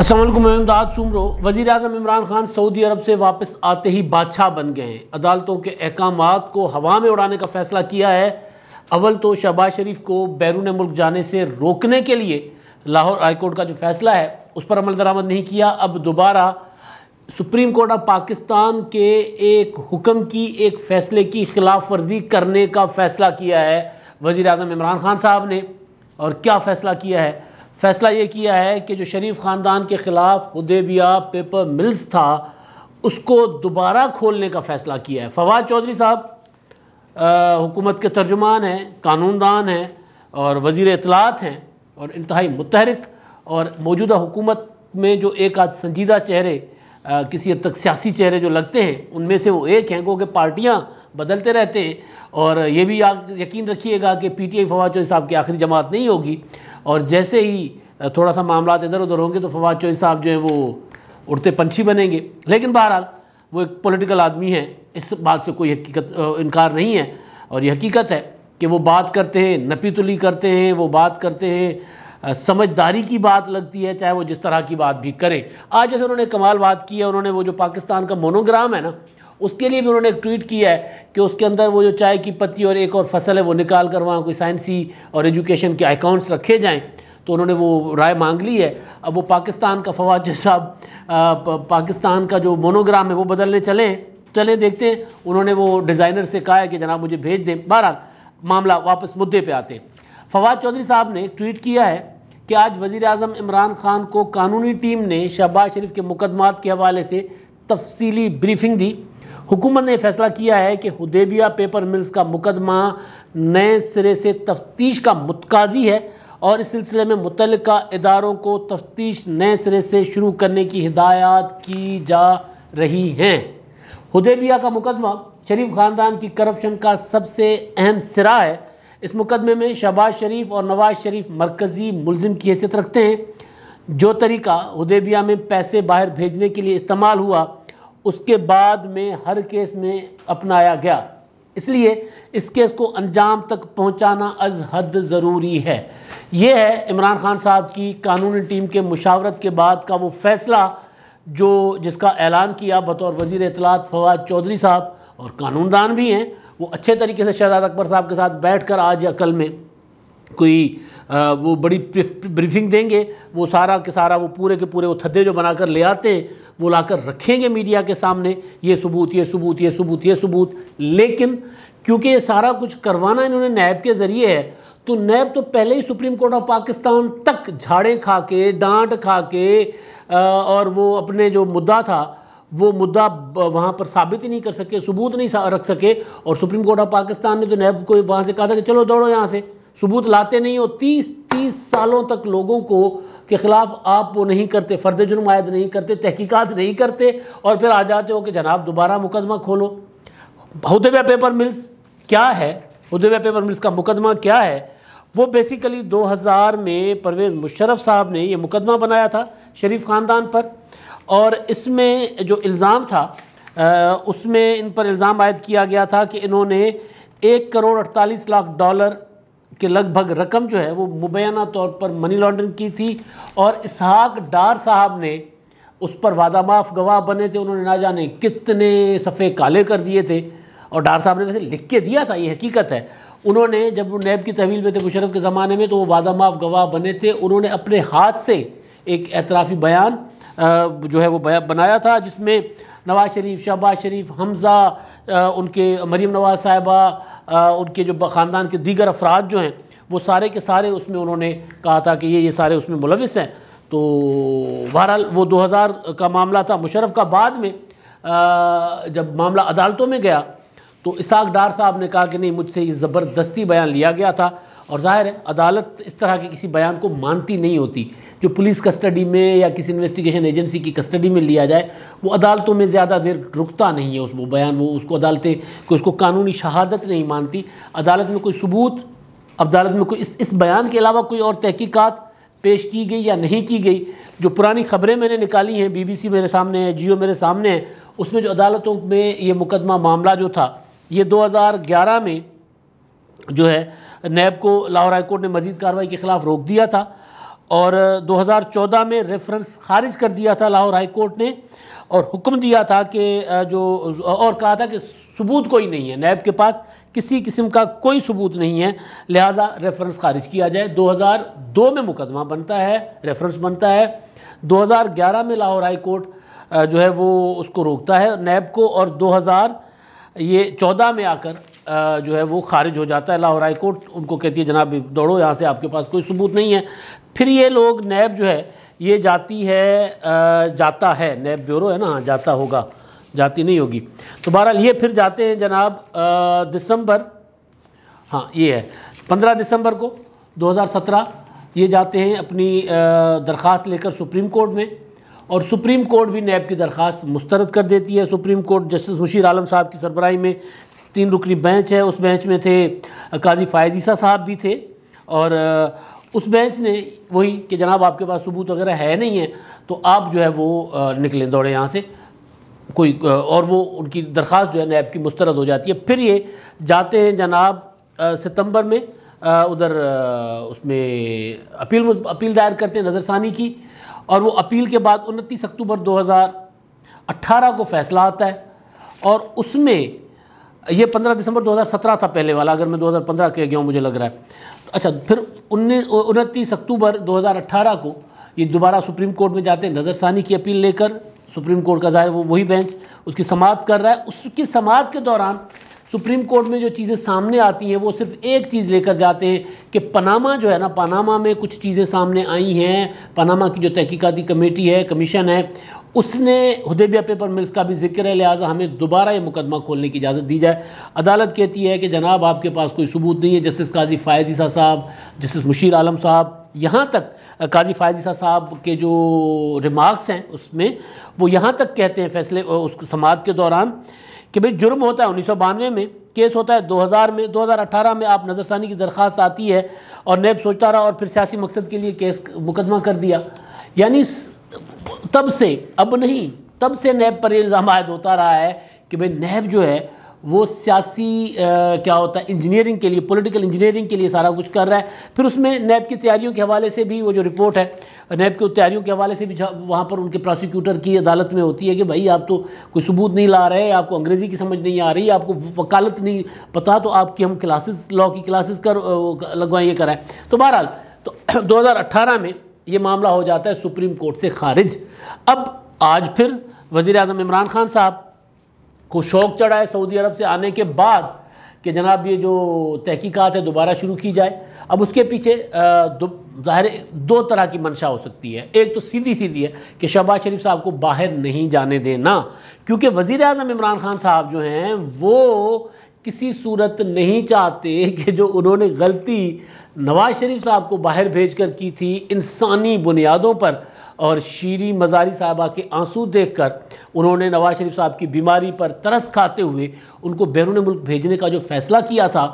असलम अमदाद सुमरो वज़ी अजम इमरान खान सऊदी अरब से वापस आते ही बादशाह बन गए हैं अदालतों के अहकाम को हवा में उड़ाने का फैसला किया है अवल तो शहबाज शरीफ को बैरून मुल्क जाने से रोकने के लिए लाहौर हाईकोर्ट का जो फैसला है उस पर अमल दरामद नहीं किया अब दोबारा सुप्रीम कोर्ट ऑफ पाकिस्तान के एक हुक्म की एक फ़ैसले की खिलाफ वर्जी करने का फ़ैसला किया है वज़ी अजम इमरान खान साहब ने और क्या फ़ैसला किया है फैसला ये किया है कि जो शरीफ ख़ानदान के ख़िलाफ़ उदेबिया पेपर मिल्स था उसको दोबारा खोलने का फ़ैसला किया है फवाद चौधरी साहब हुकूमत के तर्जुमान हैं कानूनदान हैं और वज़ी अतलात हैं और इंतहाई मतहरक और मौजूदा हुकूमत में जो एक आध संजीदा चेहरे आ, किसी हद तक सियासी चेहरे जो लगते हैं उनमें से वो एक हैं क्योंकि पार्टियाँ बदलते रहते हैं और ये भी आप यकीन रखिएगा कि पी टी आई फवाद चौधरी साहब की आखिरी जमात नहीं होगी और जैसे ही थोड़ा सा मामला इधर उधर होंगे तो फवाद चौधरी साहब जो है वो उड़ते पंछी बनेंगे लेकिन बहरहाल वो एक पॉलिटिकल आदमी है इस बात से कोई हकीकत इनकार नहीं है और ये हकीकत है कि वो बात करते हैं नपीतुली करते हैं वो बात करते हैं समझदारी की बात लगती है चाहे वो जिस तरह की बात भी करें आज जैसे उन्होंने कमाल बात की है उन्होंने वो जो पाकिस्तान का मोनोग्राम है ना उसके लिए भी उन्होंने एक ट्वीट किया है कि उसके अंदर वो जो चाय की पत्ती और एक और फसल है वो निकाल कर वहाँ कोई साइंसी और एजुकेशन के अकाउंट्स रखे जाएँ तो उन्होंने वो राय मांग ली है अब वो पाकिस्तान का फवाद जो साहब पाकिस्तान का जो मोनोग्राम है वो बदलने चले चले देखते हैं उन्होंने वो डिज़ाइनर से कहा है कि जनाब मुझे भेज दें बहरहाल मामला वापस मुद्दे पे आते हैं फवाद चौधरी साहब ने ट्वीट किया है कि आज वज़ी अजम इमरान खान को कानूनी टीम ने शहबाज शरीफ के मुकदमात के हवाले से तफसीली ब्रीफिंग दी हुकूमत ने फैसला किया है कि हुदेबिया पेपर मिल्स का मुकदमा नए सिरे से तफ्तीश का मुतकाजी है और इस सिलसिले में मुतल इदारों को तफ्तीश नए सिरे से शुरू करने की हिदायत की जा रही हैं हुदेबिया का मुकदमा शरीफ ख़ानदान की करप्शन का सबसे अहम सिरा है इस मुकदमे में शहबाज शरीफ और नवाज शरीफ मरकज़ी मुलिम की हैसियत रखते हैं जो तरीका उदेबिया में पैसे बाहर भेजने के लिए इस्तेमाल हुआ उसके बाद में हर केस में अपनाया गया इसलिए इस केस को अंजाम तक पहुंचाना अज हद ज़रूरी है ये है इमरान खान साहब की कानूनी टीम के मुशावरत के बाद का वो फ़ैसला जो जिसका ऐलान किया बतौर वजीर इतलात फवाद चौधरी साहब और कानूनदान भी हैं वो अच्छे तरीके से शहजाद अकबर साहब के साथ बैठ कर आज या कल में कोई आ, वो बड़ी ब्रीफिंग देंगे वो सारा के सारा वो पूरे के पूरे वो थद्दे जो बनाकर ले आते हैं वो लाकर रखेंगे मीडिया के सामने ये सबूत ये सबूत ये सबूत ये सबूत लेकिन क्योंकि ये सारा कुछ करवाना इन्होंने नैब के ज़रिए है तो नैब तो पहले ही सुप्रीम कोर्ट ऑफ पाकिस्तान तक झाड़े खा के डांट खा के आ, और वो अपने जो मुद्दा था वो मुद्दा वहाँ पर साबित ही नहीं कर सके सबूत नहीं रख सके और सुप्रीम कोर्ट ऑफ पाकिस्तान ने तो नैब को वहाँ से कहा था कि चलो दौड़ो यहाँ से सबूत लाते नहीं हो तीस तीस सालों तक लोगों को के ख़िलाफ़ आप वो नहीं करते फ़र्द जुर्म आयद नहीं करते तहकीकात नहीं करते और फिर आ जाते हो कि जनाब दोबारा मुकदमा खोलो हदव्या पेपर मिल्स क्या है हदव्या पेपर मिल्स का मुकदमा क्या है वो बेसिकली 2000 में परवेज़ मुशरफ साहब ने ये मुकदमा बनाया था शरीफ ख़ानदान पर और इसमें जो इल्ज़ाम था आ, उसमें इन पर इल्ज़ाम आयद किया गया था कि इन्होंने एक करोड़ अड़तालीस लाख डॉलर के लगभग रकम जो है वो मुबैना तौर पर मनी लॉन्ड्रिंग की थी और इसहाक डार साहब ने उस पर वादा माफ गवाह बने थे उन्होंने ना जाने कितने सफ़े काले कर दिए थे और डार साहब ने वैसे लिख के दिया था ये हकीकत है उन्होंने जब नैब की तहवील में थे मुशरफ के ज़माने में तो वो वादा माफ गवाह बने थे उन्होंने अपने हाथ से एक एतराफ़ी बयान जो है वो बनाया था जिसमें नवाज़ शरीफ शहबाज शरीफ हमज़ा उनके मरीम नवाज़ साहिबा उनके जो ख़ानदान के दीगर अफराद जो हैं वो सारे के सारे उसमें उन्होंने कहा था कि ये ये सारे उसमें मुलविस हैं तो बहरहाल वो 2000 का मामला था मुशरफ का बाद में आ, जब मामला अदालतों में गया तो इसाक डार साहब ने कहा कि नहीं मुझसे ये ज़बरदस्ती बयान लिया गया था और जाहिर है अदालत इस तरह के किसी बयान को मानती नहीं होती जो पुलिस कस्टडी में या किसी इन्वेस्टिगेशन एजेंसी की कस्टडी में लिया जाए वो अदालतों में ज़्यादा देर रुकता नहीं है उस वो बयान वो उसको अदालतें को उसको कानूनी शहादत नहीं मानती अदालत में कोई सबूत अदालत में कोई इस इस बयान के अलावा कोई और तहकीकात पेश की गई या नहीं की गई जो पुरानी खबरें मैंने निकाली हैं सी मेरे सामने है जियो मेरे सामने है उसमें जो अदालतों में ये मुकदमा मामला जो था ये ग्यारह में जो है नैब को लाहौर हाई कोर्ट ने मजीद कार्रवाई के खिलाफ रोक दिया था और 2014 में रेफरेंस खारिज कर दिया था लाहौर हाईकोर्ट ने और हुक्म दिया था कि जो और कहा था कि सबूत कोई नहीं है नैब के पास किसी किस्म का कोई सबूत नहीं है लिहाजा रेफरेंस खारिज किया जाए 2002 में मुकदमा बनता है रेफरेंस बनता है 2011 में लाहौर हाई कोर्ट जो है वो उसको रोकता है नैब को और दो ये चौदह में आकर जो है वो खारिज हो जाता है लाहौर हाई कोर्ट उनको कहती है जनाब दौड़ो यहाँ से आपके पास कोई सबूत नहीं है फिर ये लोग नैब जो है ये जाती है जाता है नैब ब्यूरो है ना हाँ जाता होगा जाती नहीं होगी तो बहरहाल ये फिर जाते हैं जनाब दिसंबर हाँ ये है पंद्रह दिसंबर को सत्रह ये जाते हैं अपनी दरख्वास्त लेकर सुप्रीम कोर्ट में और सुप्रीम कोर्ट भी नैब की दरख्वास्त मुस्तरद कर देती है supreme court justice Mushir Alam साहब की सरबराही में तीन रुकनी बेंच है उस बेंच में थे काजी फ़ायजीसा साहब भी थे और उस बेंच ने वही कि जनाब आपके पास सबूत वगैरह है नहीं है तो आप जो है वो निकलें दौड़े यहाँ से कोई और वो उनकी दरख्वास्त जो है नैब की मुस्तरद हो जाती है फिर ये जाते हैं जनाब सितंबर में उधर उसमें अपील अपील दायर करते हैं नज़रसानी की और वो अपील के बाद उनतीस अक्टूबर 2018 को फैसला आता है और उसमें ये 15 दिसंबर 2017 था पहले वाला अगर मैं 2015 के गया हूँ मुझे लग रहा है अच्छा फिर उनतीस अक्टूबर 2018 को ये दोबारा सुप्रीम कोर्ट में जाते हैं नज़रसानी की अपील लेकर सुप्रीम कोर्ट का जाहिर वो वही बेंच उसकी समाप्त कर रहा है उसकी समाप्त के दौरान सुप्रीम कोर्ट में जो चीज़ें सामने आती हैं वो सिर्फ एक चीज़ लेकर जाते हैं कि पनामा जो है ना पनामा में कुछ चीज़ें सामने आई हैं पनामा की जो तहकीकती कमेटी है कमीशन है उसने हदेबिया पेपर मिल्स का भी जिक्र है लिहाजा हमें दोबारा ये मुकदमा खोलने की इजाज़त दी जाए अदालत कहती है कि जनाब आपके पास कोई सबूत नहीं है जस्टिस काजी फ़ायज़ ईसा साहब जस्टिस मुशीर आलम साहब यहाँ तक काजी फायजीसा साहब के जो रिमार्क्स हैं उसमें वो यहाँ तक कहते हैं फैसले उस समात के दौरान कि भाई जुर्म होता है उन्नीस में केस होता है 2000 में 2018 में आप नज़रसानी की दरख्वास्त आती है और नैब सोचता रहा और फिर सियासी मकसद के लिए केस मुकदमा कर दिया यानी तब से अब नहीं तब से नैब पर इल्ज़ाम आयद होता रहा है कि भाई नैब जो है वो सियासी क्या होता है इंजीनियरिंग के लिए पॉलिटिकल इंजीनियरिंग के लिए सारा कुछ कर रहा है फिर उसमें नैब की तैयारियों के हवाले से भी वो जो रिपोर्ट है नैब की तैयारियों के हवाले से भी वहाँ पर उनके प्रोसिक्यूटर की अदालत में होती है कि भाई आप तो कोई सबूत नहीं ला रहे आपको अंग्रेज़ी की समझ नहीं आ रही आपको वकालत नहीं पता तो आपकी हम क्लासेस लॉ की क्लासेस कर लगवाएँ ये तो बहरहाल तो दो में ये मामला हो जाता है सुप्रीम कोर्ट से खारिज अब आज फिर वज़ी अजम इमरान खान साहब को शौक चढ़ा है सऊदी अरब से आने के बाद कि जनाब ये जो तहकीकात है दोबारा शुरू की जाए अब उसके पीछे ज़ाहिर दो तरह की मंशा हो सकती है एक तो सीधी सीधी है कि शहबाज शरीफ साहब को बाहर नहीं जाने देना क्योंकि वज़ी अजम इमरान खान साहब जो हैं वो किसी सूरत नहीं चाहते कि जो उन्होंने गलती नवाज शरीफ साहब को बाहर भेज कर की थी इंसानी बुनियादों पर और शीरी मज़ारी साहबा के आंसू देखकर उन्होंने नवाज शरीफ साहब की बीमारी पर तरस खाते हुए उनको बैरून मुल्क भेजने का जो फैसला किया था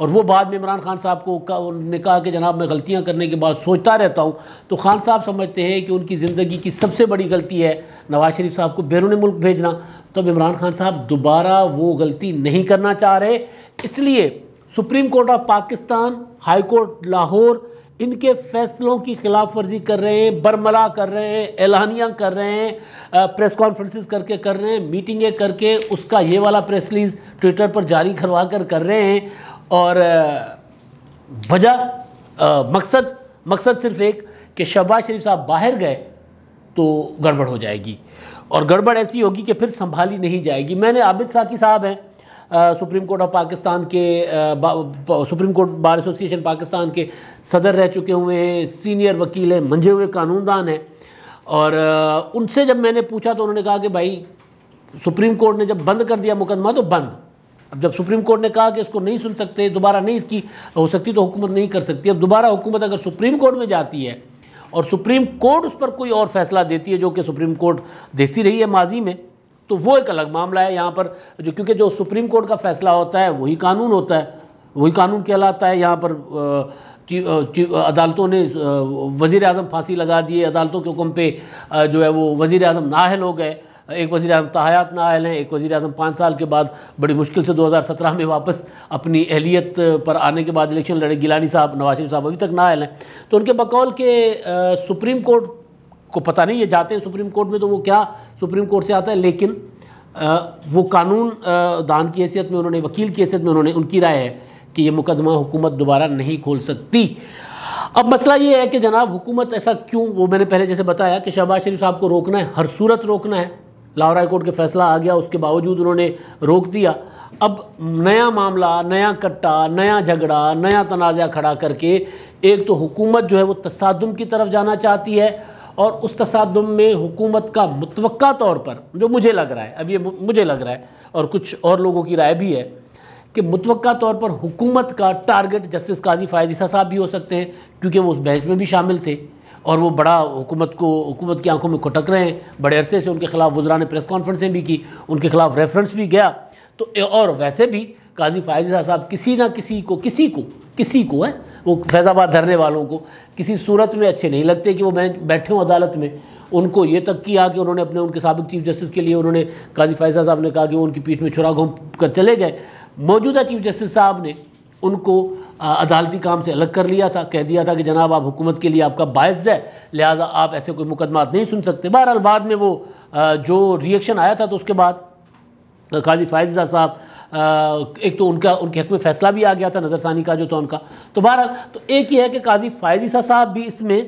और वो बाद में इमरान खान साहब को उन्होंने कहा कि जनाब मैं गलतियाँ करने के बाद सोचता रहता हूँ तो खान साहब समझते हैं कि उनकी ज़िंदगी की सबसे बड़ी गलती है नवाज शरीफ साहब को बैरून मुल्क भेजना तब तो इमरान खान साहब दोबारा वो गलती नहीं करना चाह रहे इसलिए supreme court of Pakistan high court Lahore इनके फैसलों की खिलाफ वर्जी कर रहे हैं बरमला कर रहे हैं ऐलानियाँ कर रहे हैं प्रेस कॉन्फ्रेंसिस करके कर रहे हैं मीटिंगें करके उसका ये वाला प्रेस रिलीज ट्विटर पर जारी करवा कर कर रहे हैं और वजह मकसद मकसद सिर्फ एक कि शहबाज शरीफ साहब बाहर गए तो गड़बड़ हो जाएगी और गड़बड़ ऐसी होगी कि फिर संभाली नहीं जाएगी मैंने आबिद साकी साहब हैं सुप्रीम कोर्ट ऑफ पाकिस्तान के supreme court bar association Pakistan के सदर रह चुके हुए हैं सीनियर वकील हैं मंझे हुए कानूनदान हैं और उनसे जब मैंने पूछा तो उन्होंने कहा कि भाई सुप्रीम कोर्ट ने जब बंद कर दिया मुकदमा तो बंद अब जब सुप्रीम कोर्ट ने कहा कि इसको नहीं सुन सकते दोबारा नहीं इसकी हो सकती तो हुकूमत नहीं कर सकती अब दोबारा हुकूमत अगर सुप्रीम कोर्ट में जाती है और सुप्रीम कोर्ट उस पर कोई और फैसला देती है जो कि सुप्रीम कोर्ट देती रही है माजी में तो वो एक अलग मामला है यहाँ पर जो क्योंकि जो सुप्रीम कोर्ट का फैसला होता है वही कानून होता है वही कानून कहलाता है यहाँ पर अदालतों ने वज़ी अजम फांसी लगा दिए अदालतों के हुक्म पे जो है वो वज़ी अजम नाहल हो गए एक वज़ी अजम तहायात नाहल हैं एक वज़ी अजम पाँच साल के बाद बड़ी मुश्किल से 2017 में वापस अपनी अहलियत पर आने के बाद इलेक्शन लड़े गिलानी साहब नवाज शरीफ साहब अभी तक नाहल हैं तो उनके बकौल के सुप्रीम कोर्ट को पता नहीं ये जाते हैं सुप्रीम कोर्ट में तो वो क्या सुप्रीम कोर्ट से आता है लेकिन आ, वो कानून आ, दान की हैसियत में उन्होंने वकील की हैसियत में उन्होंने उनकी राय है कि ये मुकदमा हुकूमत दोबारा नहीं खोल सकती अब मसला ये है कि जनाब हुकूमत ऐसा क्यों वो मैंने पहले जैसे बताया कि शहबाज शरीफ साहब को रोकना है हर सूरत रोकना है लाहौर हाई कोर्ट के फैसला आ गया उसके बावजूद उन्होंने रोक दिया अब नया मामला नया कट्टा नया झगड़ा नया तनाज़ा खड़ा करके एक तो हुकूमत जो है वो तसादम की तरफ जाना चाहती है और उस तसादम में हुकूमत का मुतव तौर पर जो मुझे लग रहा है अब ये मुझे लग रहा है और कुछ और लोगों की राय भी है कि मुतव तौर पर हुकूमत का टारगेट जस्टिस काजी फायज ईसा साहब भी हो सकते हैं क्योंकि वो उस बेंच में भी शामिल थे और वो बड़ा हुकूमत को हुकूमत की आंखों में खुटक रहे हैं बड़े अरसे से उनके खिलाफ वजरा ने प्रेस कॉन्फ्रेंसें भी की उनके खिलाफ रेफरेंस भी गया तो और वैसे भी काजी फायज साहब किसी ना किसी को किसी को किसी को है वो फैज़ाबाद धरने वालों को किसी सूरत में अच्छे नहीं लगते कि वो बैठे हूँ अदालत में उनको ये तक किया कि उन्होंने अपने उनके सबक चीफ जस्टिस के लिए उन्होंने काजी फैजा साहब ने कहा कि वो उनकी पीठ में छुरा घूम कर चले गए मौजूदा चीफ जस्टिस साहब ने उनको अदालती काम से अलग कर लिया था कह दिया था कि जनाब आप हुकूमत के लिए आपका बायस है लिहाजा आप ऐसे कोई मुकदमा नहीं सुन सकते बहरहाल बाद में वो जो रिएक्शन आया था तो उसके बाद काजी फायजा साहब एक तो उनका उनके हक में फ़ैसला भी आ गया था नज़रसानी का जो था उनका तो बहरहाल तो एक ही है कि काजी फ़ायजी साहब भी इसमें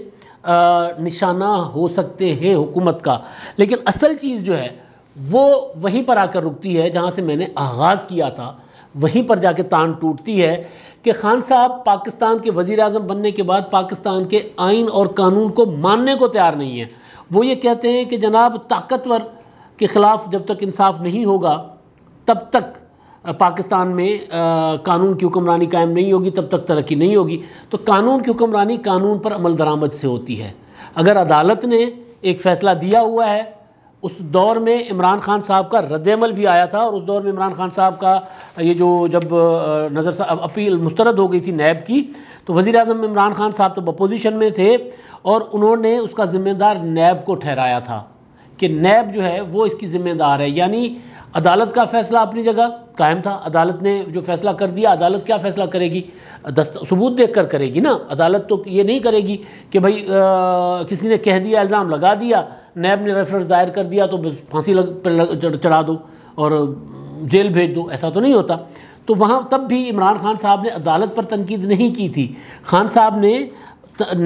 निशाना हो सकते हैं हुकूमत का लेकिन असल चीज़ जो है वो वहीं पर आकर रुकती है जहाँ से मैंने आगाज़ किया था वहीं पर जाके तान टूटती है कि खान साहब पाकिस्तान के वज़ी अजम बनने के बाद पाकिस्तान के आइन और कानून को मानने को तैयार नहीं है वो ये कहते हैं कि जनाब ताकतवर के ख़िलाफ़ जब तक इंसाफ नहीं होगा तब तक पाकिस्तान में आ, कानून की हुक्मरानी कायम नहीं होगी तब तक तरक्की नहीं होगी तो कानून की हुक्मरानी कानून पर अमल दरामद से होती है अगर अदालत ने एक फ़ैसला दिया हुआ है उस दौर में इमरान खान साहब का रद्दमल भी आया था और उस दौर में इमरान खान साहब का ये जो जब नज़र अपील मुस्तरद हो गई थी नैब की तो वज़ी अजम इमरान खान साहब तो अपोजिशन में थे और उन्होंने उसका ज़िम्मेदार नैब को ठहराया था कि नैब जो है वो इसकी ज़िम्मेदार है यानी अदालत का फैसला अपनी जगह कायम था अदालत ने जो फैसला कर दिया अदालत क्या फैसला करेगी दस्त सबूत देख कर करेगी ना अदालत तो ये नहीं करेगी कि भाई आ, किसी ने कह दिया इल्ज़ाम लगा दिया नैब ने रेफरेंस दायर कर दिया तो बस फांसी लग, लग चढ़ा दो और जेल भेज दो ऐसा तो नहीं होता तो वहाँ तब भी इमरान खान साहब ने अदालत पर तनकीद नहीं की थी खान साहब ने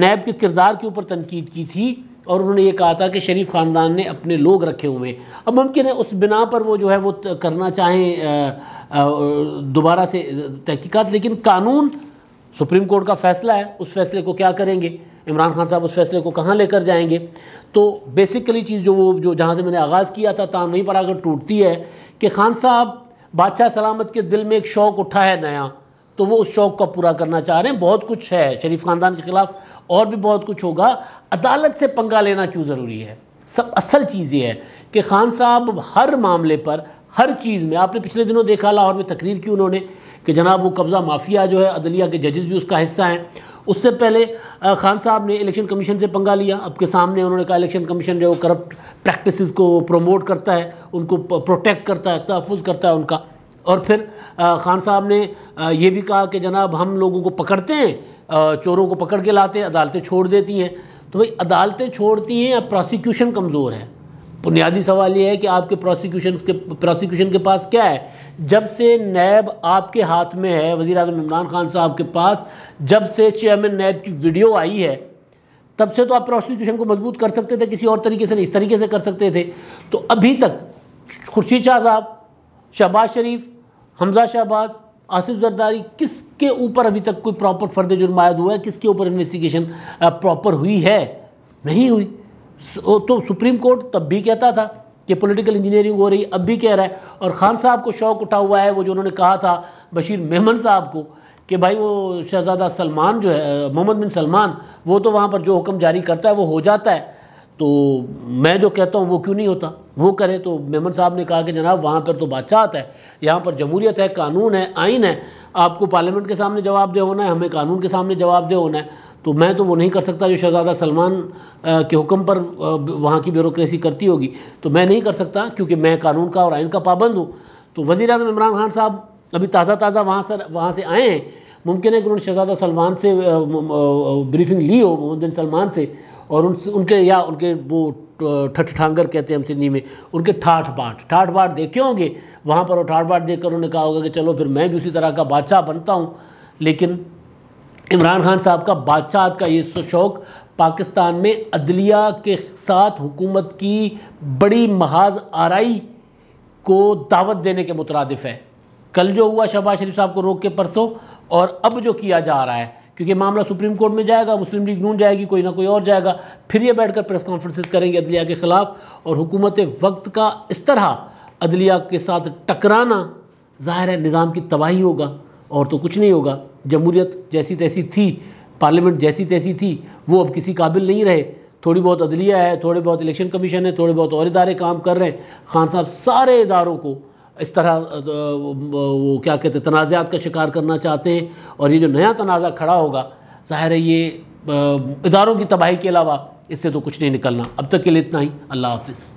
नैब के किरदार के ऊपर तनकीद की थी और उन्होंने ये कहा था कि शरीफ ख़ानदान ने अपने लोग रखे हुए हैं अब मुमकिन है उस बिना पर वो जो है वो करना चाहें दोबारा से तहकीकात लेकिन कानून सुप्रीम कोर्ट का फ़ैसला है उस फैसले को क्या करेंगे इमरान खान साहब उस फैसले को कहाँ लेकर जाएंगे तो बेसिकली चीज़ जो वो जो जहाँ से मैंने आगाज़ किया था तान वहीं पर आकर टूटती है कि खान साहब बादशाह सलामत के दिल में एक शौक़ उठा है नया तो वो उस शौक़ को पूरा करना चाह रहे हैं बहुत कुछ है शरीफ ख़ानदान के ख़िलाफ़ और भी बहुत कुछ होगा अदालत से पंगा लेना क्यों ज़रूरी है सब असल चीज़ ये है कि खान साहब हर मामले पर हर चीज़ में आपने पिछले दिनों देखा लाहौर में तकरीर की उन्होंने कि जनाब वो कब्ज़ा माफिया जो है अदलिया के जजेस भी उसका हिस्सा हैं उससे पहले खान साहब ने इलेक्शन कमीशन से पंगा लिया आपके सामने उन्होंने कहा इलेक्शन कमीशन जो करप्ट प्रैक्टिसेस को प्रमोट करता है उनको प्रोटेक्ट करता है तहफ़ करता है उनका और फिर खान साहब ने ये भी कहा कि जनाब हम लोगों को पकड़ते हैं चोरों को पकड़ के लाते हैं अदालतें छोड़ देती हैं तो भाई अदालतें छोड़ती हैं या प्रोसिक्यूशन कमज़ोर है बुनियादी सवाल ये है कि आपके प्रोसिक्यूशन के प्रोसिक्यूशन के पास क्या है जब से नैब आपके हाथ में है वज़ी अजम इमरान खान साहब के पास जब से चेयरमैन नैब की वीडियो आई है तब से तो आप प्रोसिक्यूशन को मजबूत कर सकते थे किसी और तरीके से नहीं इस तरीके से कर सकते थे तो अभी तक खुर्शीद शाह साहब शहबाज शरीफ हमजा शहबाज आसिफ जरदारी किसके ऊपर अभी तक कोई प्रॉपर फर्द जुर्म आयद हुआ है किसके ऊपर इन्वेस्टिगेशन प्रॉपर हुई है नहीं हुई तो सुप्रीम कोर्ट तब भी कहता था कि पॉलिटिकल इंजीनियरिंग हो रही अब भी कह रहा है और खान साहब को शौक उठा हुआ है वो जो उन्होंने कहा था बशीर मेहमान साहब को कि भाई वो शहजादा सलमान जो है मोहम्मद बिन सलमान वो तो वहाँ पर जो हुक्म जारी करता है वो हो जाता है तो मैं जो कहता हूँ वो क्यों नहीं होता वो करें तो मेमन साहब ने कहा कि जनाब वहाँ पर तो बादशाहत है यहाँ पर जमहूरियत है कानून है आइन है आपको पार्लियामेंट के सामने जवाब दे होना है हमें कानून के सामने जवाब दे होना है तो मैं तो वो नहीं कर सकता जो शहजादा सलमान के हुक्म पर वहाँ की ब्यूरोक्रेसी करती होगी तो मैं नहीं कर सकता क्योंकि मैं कानून का और आइन का पाबंद हूँ तो वज़ी अजम इमरान खान साहब अभी ताज़ा ताज़ा वहाँ से वहाँ से आए हैं मुमकिन है कि उन्होंने शहजादा सलमान से ब्रीफिंग ली हो मोहम्मद बिन सलमान से और उन उनके या उनके वो ठठ ठांगर कहते हैं हम सिंधी में उनके ठाठ बाट ठाठ बाट देखे होंगे वहाँ पर वो ठाठ बाट देख कर उन्होंने कहा होगा कि चलो फिर मैं भी उसी तरह का बादशाह बनता हूँ लेकिन इमरान खान साहब का बादशाह का ये शौक़ पाकिस्तान में अदलिया के साथ हुकूमत की बड़ी महाज आरई को दावत देने के मुतरद है कल जो हुआ शहबाज शरीफ साहब को रोक के परसों और अब जो किया जा रहा है क्योंकि मामला सुप्रीम कोर्ट में जाएगा मुस्लिम लीग नून जाएगी कोई ना कोई और जाएगा फिर ये बैठकर प्रेस कॉन्फ्रेंसिस करेंगे अदलिया के ख़िलाफ़ और हुकूमत वक्त का इस तरह अदलिया के साथ टकराना ज़ाहिर है निज़ाम की तबाही होगा और तो कुछ नहीं होगा जमहूरियत जैसी तैसी थी पार्लियामेंट जैसी तैसी थी वो अब किसी काबिल नहीं रहे थोड़ी बहुत अदलिया है थोड़े बहुत इलेक्शन कमीशन है थोड़े बहुत और इदारे काम कर रहे हैं खान साहब सारे इदारों को इस तरह वो क्या कहते तनाज़ात का शिकार करना चाहते हैं और ये जो नया तनाज़ा खड़ा होगा ज़ाहिर है ये इदारों की तबाही के अलावा इससे तो कुछ नहीं निकलना अब तक के लिए इतना ही अल्लाह हाफिज़